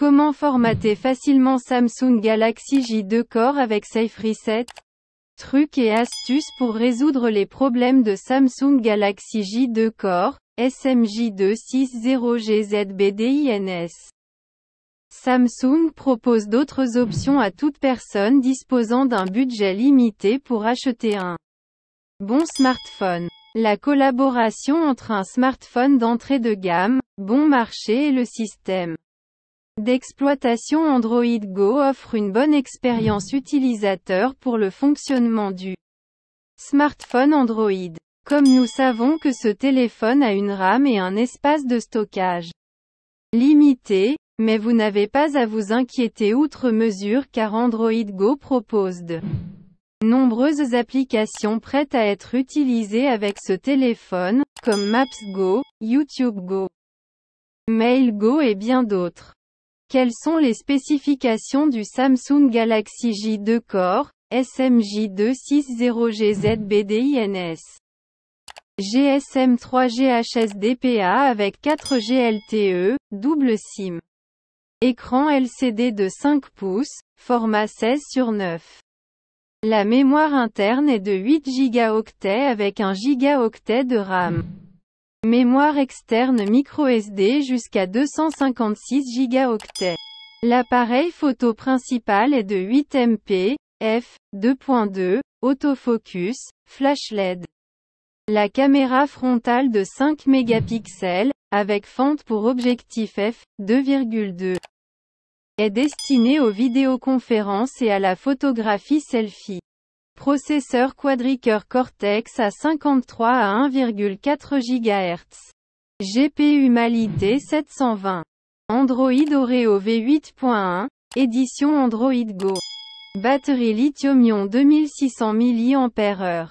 Comment formater facilement Samsung Galaxy J2 Core avec Safe Reset Trucs et astuces pour résoudre les problèmes de Samsung Galaxy J2 Core, SMJ260GZBDINS. Samsung propose d'autres options à toute personne disposant d'un budget limité pour acheter un bon smartphone. La collaboration entre un smartphone d'entrée de gamme, bon marché et le système d'exploitation Android Go offre une bonne expérience mm. utilisateur pour le fonctionnement du smartphone Android. Comme nous savons que ce téléphone a une RAM et un espace de stockage limité, mais vous n'avez pas à vous inquiéter outre mesure car Android Go propose de nombreuses applications prêtes à être utilisées avec ce téléphone, comme Maps Go, YouTube Go, Mail Go et bien d'autres. Quelles sont les spécifications du Samsung Galaxy J2 Core, smj 260 gzbdins GSM 3G HSDPA avec 4G LTE, double SIM. Écran LCD de 5 pouces, format 16 sur 9. La mémoire interne est de 8 Go avec 1 Go de RAM. Mémoire externe micro-SD jusqu'à 256 Go. L'appareil photo principal est de 8 MP, f 2.2, autofocus, flash LED. La caméra frontale de 5 mégapixels, avec fente pour objectif f 2.2, est destinée aux vidéoconférences et à la photographie selfie. Processeur quadricœur Cortex à 53 à 1,4 GHz. GPU Malité 720. Android Oreo V8.1. Édition Android Go. Batterie lithium-ion 2600 mAh.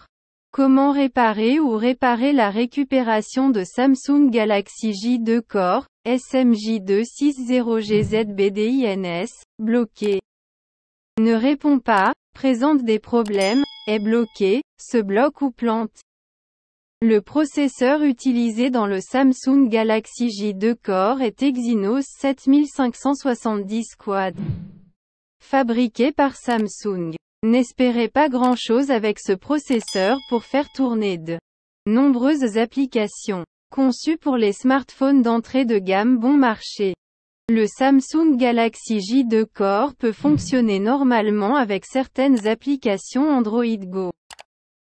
Comment réparer ou réparer la récupération de Samsung Galaxy J2 Core, smj 260 gzbdins bloqué Ne répond pas, présente des problèmes, est bloqué, se bloque ou plante. Le processeur utilisé dans le Samsung Galaxy J2 Core est Exynos 7570 Quad. Fabriqué par Samsung. N'espérez pas grand-chose avec ce processeur pour faire tourner de nombreuses applications. conçues pour les smartphones d'entrée de gamme bon marché. Le Samsung Galaxy J2 Core peut fonctionner normalement avec certaines applications Android Go.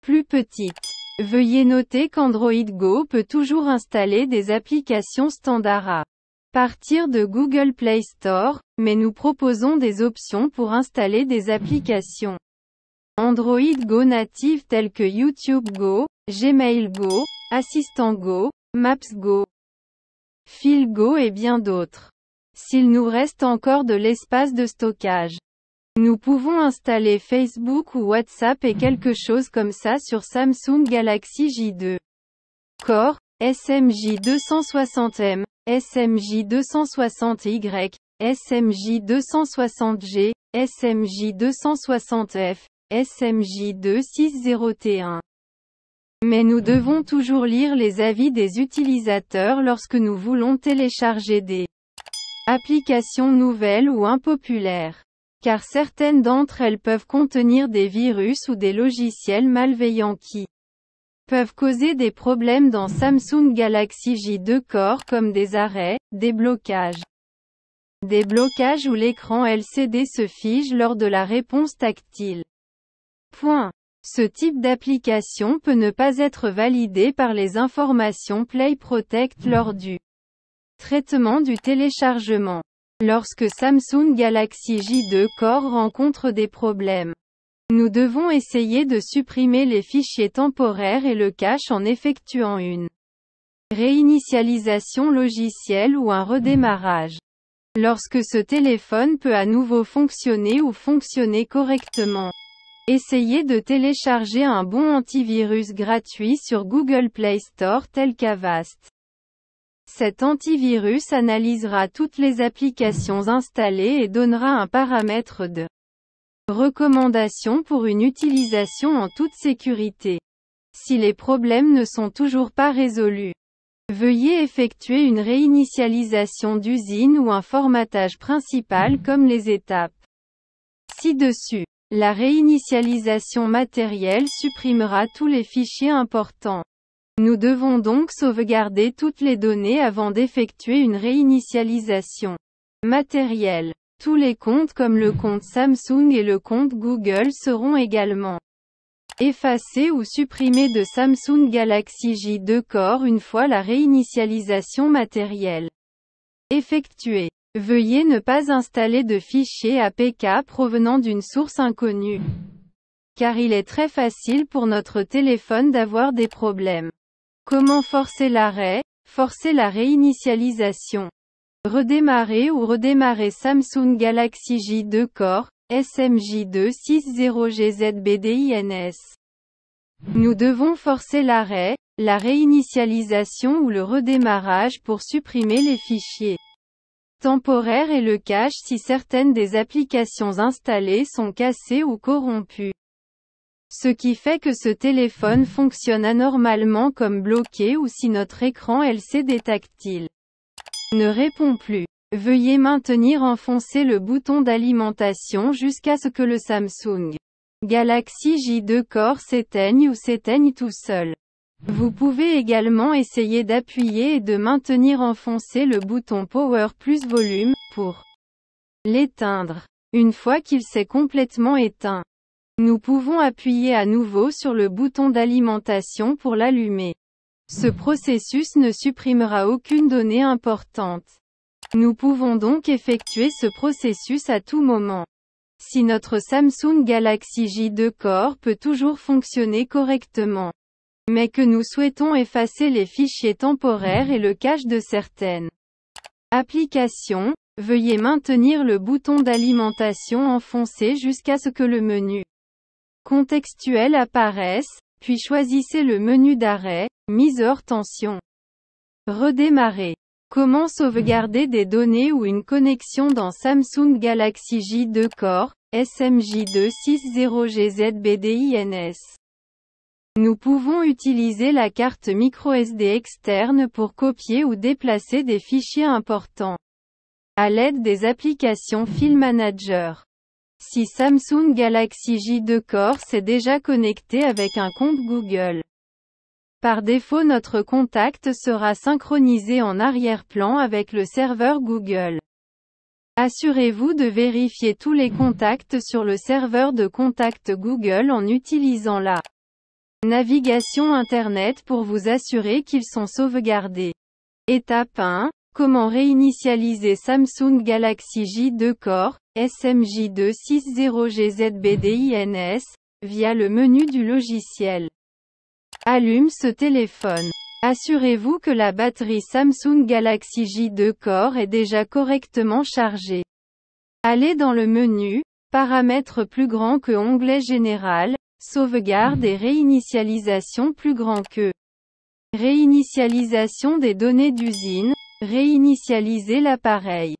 Plus petite. Veuillez noter qu'Android Go peut toujours installer des applications standard à partir de Google Play Store, mais nous proposons des options pour installer des applications Android Go natives telles que YouTube Go, Gmail Go, Assistant Go, Maps Go, Phil Go et bien d'autres s'il nous reste encore de l'espace de stockage. Nous pouvons installer Facebook ou WhatsApp et quelque chose comme ça sur Samsung Galaxy J2. Core, SMJ 260M, SMJ 260Y, SMJ 260G, SMJ 260F, SMJ 260 t 1 Mais nous devons toujours lire les avis des utilisateurs lorsque nous voulons télécharger des applications nouvelles ou impopulaires. Car certaines d'entre elles peuvent contenir des virus ou des logiciels malveillants qui peuvent causer des problèmes dans Samsung Galaxy J2 Core comme des arrêts, des blocages. Des blocages où l'écran LCD se fige lors de la réponse tactile. Point. Ce type d'application peut ne pas être validé par les informations Play Protect lors du Traitement du téléchargement. Lorsque Samsung Galaxy J2 Core rencontre des problèmes, nous devons essayer de supprimer les fichiers temporaires et le cache en effectuant une réinitialisation logicielle ou un redémarrage. Lorsque ce téléphone peut à nouveau fonctionner ou fonctionner correctement, essayez de télécharger un bon antivirus gratuit sur Google Play Store tel qu'Avast. Cet antivirus analysera toutes les applications installées et donnera un paramètre de recommandation pour une utilisation en toute sécurité. Si les problèmes ne sont toujours pas résolus, veuillez effectuer une réinitialisation d'usine ou un formatage principal comme les étapes ci-dessus. La réinitialisation matérielle supprimera tous les fichiers importants. Nous devons donc sauvegarder toutes les données avant d'effectuer une réinitialisation matérielle. Tous les comptes comme le compte Samsung et le compte Google seront également effacés ou supprimés de Samsung Galaxy J2 Core une fois la réinitialisation matérielle effectuée. Veuillez ne pas installer de fichiers APK provenant d'une source inconnue, car il est très facile pour notre téléphone d'avoir des problèmes. Comment forcer l'arrêt Forcer la réinitialisation. Redémarrer ou redémarrer Samsung Galaxy J2 Core, SMJ260GZBDINS. Nous devons forcer l'arrêt, la réinitialisation ou le redémarrage pour supprimer les fichiers temporaires et le cache si certaines des applications installées sont cassées ou corrompues. Ce qui fait que ce téléphone fonctionne anormalement comme bloqué ou si notre écran LCD tactile ne répond plus. Veuillez maintenir enfoncé le bouton d'alimentation jusqu'à ce que le Samsung Galaxy J2 Core s'éteigne ou s'éteigne tout seul. Vous pouvez également essayer d'appuyer et de maintenir enfoncé le bouton Power plus Volume, pour l'éteindre. Une fois qu'il s'est complètement éteint, nous pouvons appuyer à nouveau sur le bouton d'alimentation pour l'allumer. Ce processus ne supprimera aucune donnée importante. Nous pouvons donc effectuer ce processus à tout moment. Si notre Samsung Galaxy J2 Core peut toujours fonctionner correctement, mais que nous souhaitons effacer les fichiers temporaires et le cache de certaines applications, veuillez maintenir le bouton d'alimentation enfoncé jusqu'à ce que le menu Contextuels apparaissent, puis choisissez le menu d'arrêt, mise hors tension. Redémarrer. Comment sauvegarder des données ou une connexion dans Samsung Galaxy J2 Core, SMJ260GZBDINS Nous pouvons utiliser la carte micro SD externe pour copier ou déplacer des fichiers importants. À l'aide des applications File Manager. Si Samsung Galaxy J2 Core s'est déjà connecté avec un compte Google. Par défaut notre contact sera synchronisé en arrière-plan avec le serveur Google. Assurez-vous de vérifier tous les contacts sur le serveur de contact Google en utilisant la navigation Internet pour vous assurer qu'ils sont sauvegardés. Étape 1. Comment réinitialiser Samsung Galaxy J2 Core SMJ260GZBDINS, via le menu du logiciel. Allume ce téléphone. Assurez-vous que la batterie Samsung Galaxy J2 Core est déjà correctement chargée. Allez dans le menu, Paramètres plus grand que Onglet Général, Sauvegarde et Réinitialisation plus grand que Réinitialisation des données d'usine, Réinitialiser l'appareil.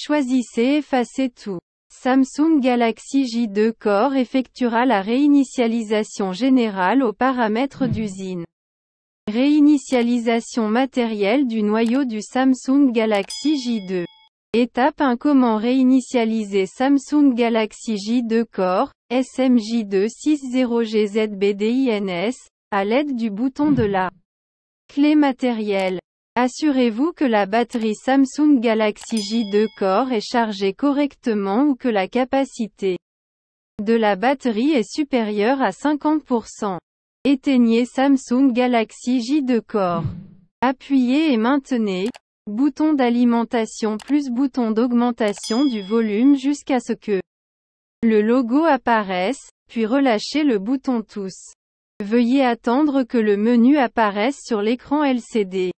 Choisissez Effacer tout. Samsung Galaxy J2 Core effectuera la réinitialisation générale aux paramètres hmm. d'usine. Réinitialisation matérielle du noyau du Samsung Galaxy J2. Étape 1 Comment réinitialiser Samsung Galaxy J2 Core, SMJ260GZBDINS, à l'aide du bouton de hmm. la clé matérielle. Assurez-vous que la batterie Samsung Galaxy J2 Core est chargée correctement ou que la capacité de la batterie est supérieure à 50%. Éteignez Samsung Galaxy J2 Core. Appuyez et maintenez, bouton d'alimentation plus bouton d'augmentation du volume jusqu'à ce que le logo apparaisse, puis relâchez le bouton tous. Veuillez attendre que le menu apparaisse sur l'écran LCD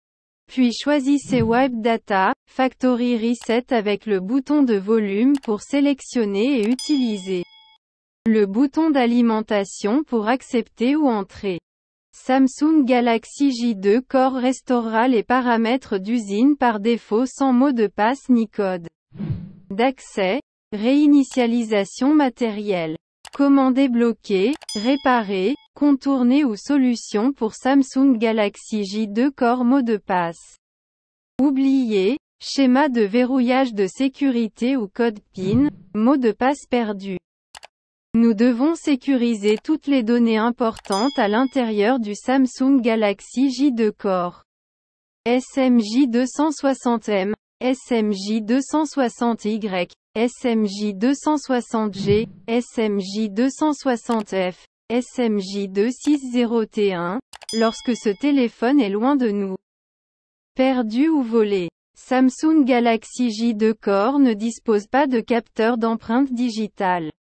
puis choisissez Wipe Data, Factory Reset avec le bouton de volume pour sélectionner et utiliser le bouton d'alimentation pour accepter ou entrer. Samsung Galaxy J2 Core restaurera les paramètres d'usine par défaut sans mot de passe ni code d'accès, réinitialisation matérielle, Commandez bloqué, réparer, contourner ou solution pour Samsung Galaxy J2 Core mot de passe. Oublié, schéma de verrouillage de sécurité ou code PIN, mot de passe perdu. Nous devons sécuriser toutes les données importantes à l'intérieur du Samsung Galaxy J2 Core. SMJ 260M, SMJ 260Y, SMJ 260G, SMJ 260F, smj 260 t 1 lorsque ce téléphone est loin de nous. Perdu ou volé. Samsung Galaxy J2 Core ne dispose pas de capteur d'empreinte digitale.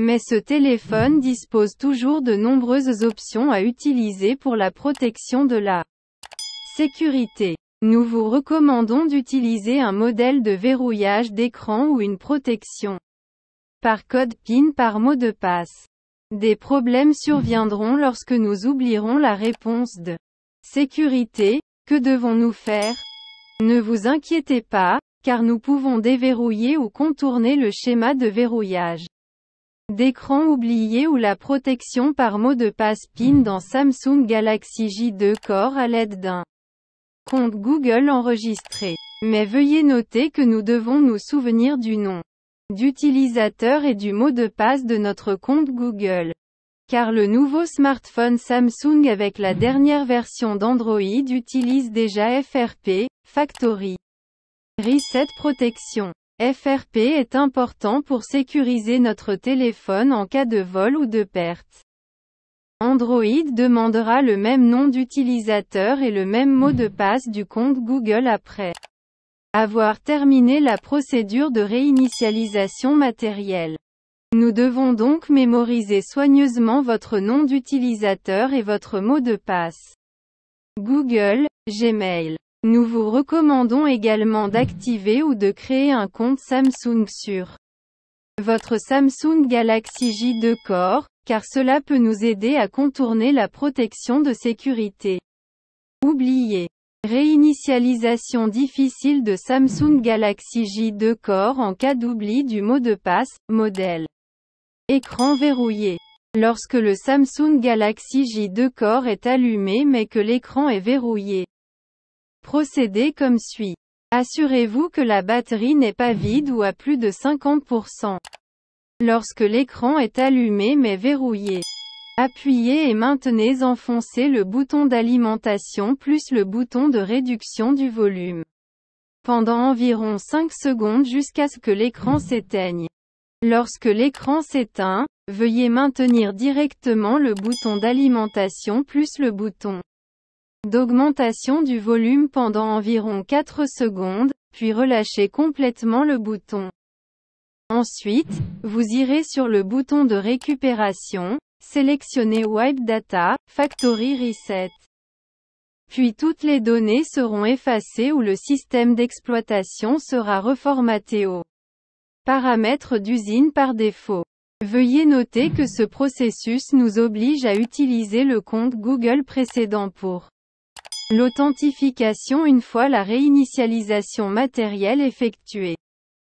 Mais ce téléphone dispose toujours de nombreuses options à utiliser pour la protection de la sécurité. Nous vous recommandons d'utiliser un modèle de verrouillage d'écran ou une protection par code PIN par mot de passe. Des problèmes surviendront lorsque nous oublierons la réponse de sécurité, que devons-nous faire Ne vous inquiétez pas, car nous pouvons déverrouiller ou contourner le schéma de verrouillage d'écran oublié ou la protection par mot de passe PIN dans Samsung Galaxy J2 Core à l'aide d'un compte Google enregistré. Mais veuillez noter que nous devons nous souvenir du nom d'utilisateur et du mot de passe de notre compte Google. Car le nouveau smartphone Samsung avec la dernière version d'Android utilise déjà FRP, Factory Reset Protection. FRP est important pour sécuriser notre téléphone en cas de vol ou de perte. Android demandera le même nom d'utilisateur et le même mot de passe du compte Google après avoir terminé la procédure de réinitialisation matérielle. Nous devons donc mémoriser soigneusement votre nom d'utilisateur et votre mot de passe. Google, Gmail. Nous vous recommandons également d'activer ou de créer un compte Samsung sur votre Samsung Galaxy J2 Core, car cela peut nous aider à contourner la protection de sécurité. Oubliez Réinitialisation difficile de Samsung Galaxy J2 Core en cas d'oubli du mot de passe, modèle. Écran verrouillé. Lorsque le Samsung Galaxy J2 Core est allumé mais que l'écran est verrouillé. Procédez comme suit. Assurez-vous que la batterie n'est pas vide ou à plus de 50%. Lorsque l'écran est allumé mais verrouillé. Appuyez et maintenez enfoncé le bouton d'alimentation plus le bouton de réduction du volume. Pendant environ 5 secondes jusqu'à ce que l'écran s'éteigne. Lorsque l'écran s'éteint, veuillez maintenir directement le bouton d'alimentation plus le bouton d'augmentation du volume pendant environ 4 secondes, puis relâchez complètement le bouton. Ensuite, vous irez sur le bouton de récupération, Sélectionnez Wipe Data, Factory Reset. Puis toutes les données seront effacées ou le système d'exploitation sera reformaté au paramètres d'usine par défaut. Veuillez noter que ce processus nous oblige à utiliser le compte Google précédent pour l'authentification une fois la réinitialisation matérielle effectuée.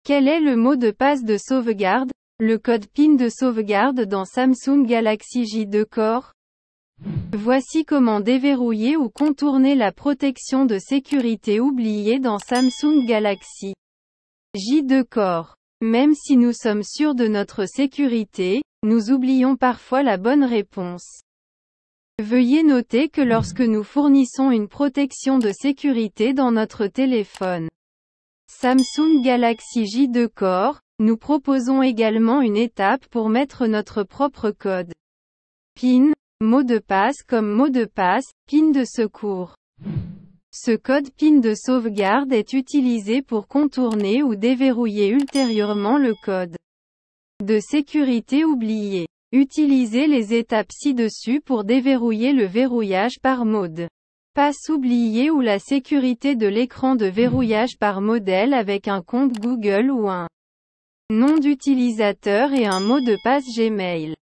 Quel est le mot de passe de sauvegarde le code PIN de sauvegarde dans Samsung Galaxy J2 Core. Voici comment déverrouiller ou contourner la protection de sécurité oubliée dans Samsung Galaxy J2 Core. Même si nous sommes sûrs de notre sécurité, nous oublions parfois la bonne réponse. Veuillez noter que lorsque nous fournissons une protection de sécurité dans notre téléphone Samsung Galaxy J2 Core, nous proposons également une étape pour mettre notre propre code. PIN, mot de passe comme mot de passe, PIN de secours. Ce code PIN de sauvegarde est utilisé pour contourner ou déverrouiller ultérieurement le code de sécurité oublié. Utilisez les étapes ci-dessus pour déverrouiller le verrouillage par mode. Passe oublié ou la sécurité de l'écran de verrouillage par modèle avec un compte Google ou un Nom d'utilisateur et un mot de passe Gmail.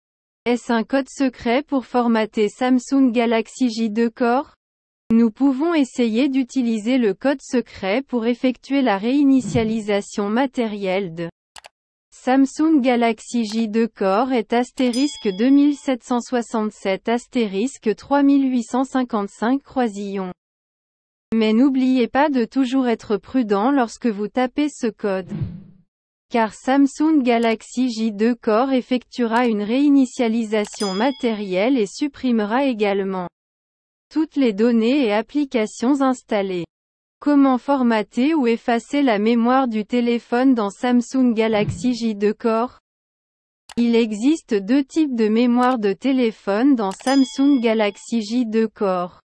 Est-ce un code secret pour formater Samsung Galaxy J2 Core Nous pouvons essayer d'utiliser le code secret pour effectuer la réinitialisation matérielle de Samsung Galaxy J2 Core est astérisque 2767 astérisque 3855 croisillon. Mais n'oubliez pas de toujours être prudent lorsque vous tapez ce code car Samsung Galaxy J2 Core effectuera une réinitialisation matérielle et supprimera également toutes les données et applications installées. Comment formater ou effacer la mémoire du téléphone dans Samsung Galaxy J2 Core Il existe deux types de mémoire de téléphone dans Samsung Galaxy J2 Core.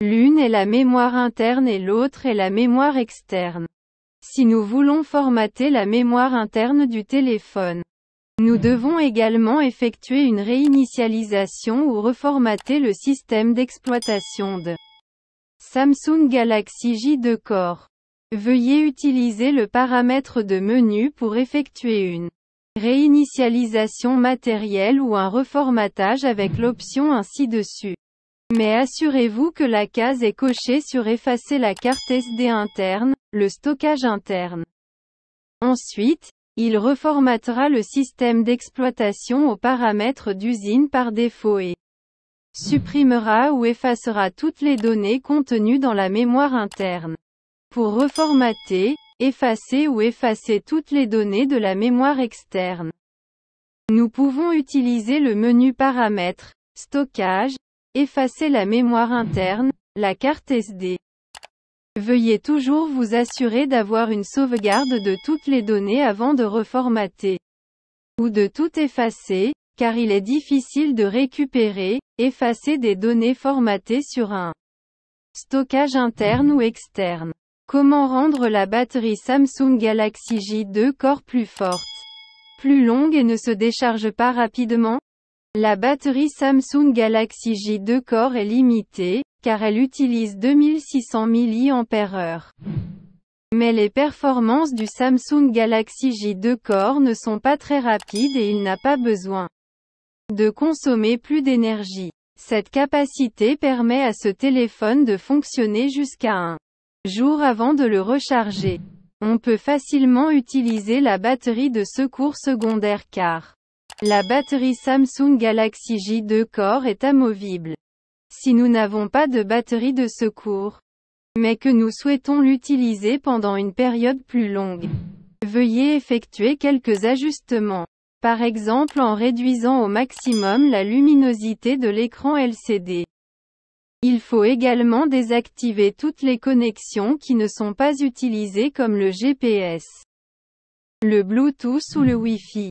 L'une est la mémoire interne et l'autre est la mémoire externe si nous voulons formater la mémoire interne du téléphone. Nous devons également effectuer une réinitialisation ou reformater le système d'exploitation de Samsung Galaxy J2 Core. Veuillez utiliser le paramètre de menu pour effectuer une réinitialisation matérielle ou un reformatage avec l'option ainsi dessus mais assurez-vous que la case est cochée sur Effacer la carte SD interne, le stockage interne. Ensuite, il reformatera le système d'exploitation aux paramètres d'usine par défaut et supprimera ou effacera toutes les données contenues dans la mémoire interne. Pour reformater, effacer ou effacer toutes les données de la mémoire externe. Nous pouvons utiliser le menu Paramètres, Stockage, Effacer la mémoire interne, la carte SD. Veuillez toujours vous assurer d'avoir une sauvegarde de toutes les données avant de reformater ou de tout effacer, car il est difficile de récupérer, effacer des données formatées sur un stockage interne ou externe. Comment rendre la batterie Samsung Galaxy J2 Core plus forte, plus longue et ne se décharge pas rapidement la batterie Samsung Galaxy J2 Core est limitée, car elle utilise 2600 mAh. Mais les performances du Samsung Galaxy J2 Core ne sont pas très rapides et il n'a pas besoin de consommer plus d'énergie. Cette capacité permet à ce téléphone de fonctionner jusqu'à un jour avant de le recharger. On peut facilement utiliser la batterie de secours secondaire car la batterie Samsung Galaxy J2 Core est amovible. Si nous n'avons pas de batterie de secours, mais que nous souhaitons l'utiliser pendant une période plus longue, veuillez effectuer quelques ajustements. Par exemple en réduisant au maximum la luminosité de l'écran LCD. Il faut également désactiver toutes les connexions qui ne sont pas utilisées comme le GPS, le Bluetooth ou le Wi-Fi.